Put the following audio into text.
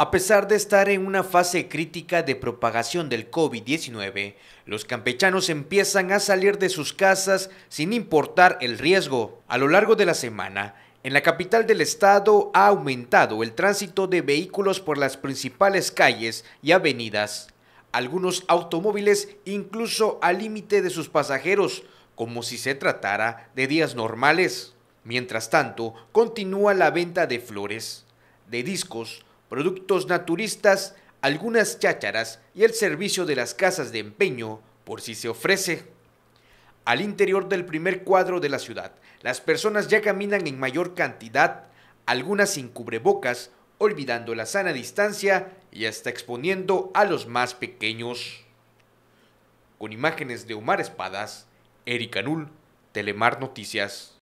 A pesar de estar en una fase crítica de propagación del COVID-19, los campechanos empiezan a salir de sus casas sin importar el riesgo. A lo largo de la semana, en la capital del estado ha aumentado el tránsito de vehículos por las principales calles y avenidas, algunos automóviles incluso al límite de sus pasajeros, como si se tratara de días normales. Mientras tanto, continúa la venta de flores, de discos, productos naturistas, algunas chácharas y el servicio de las casas de empeño por si se ofrece. Al interior del primer cuadro de la ciudad, las personas ya caminan en mayor cantidad, algunas sin cubrebocas, olvidando la sana distancia y hasta exponiendo a los más pequeños. Con imágenes de Omar Espadas, Erika Anul, Telemar Noticias.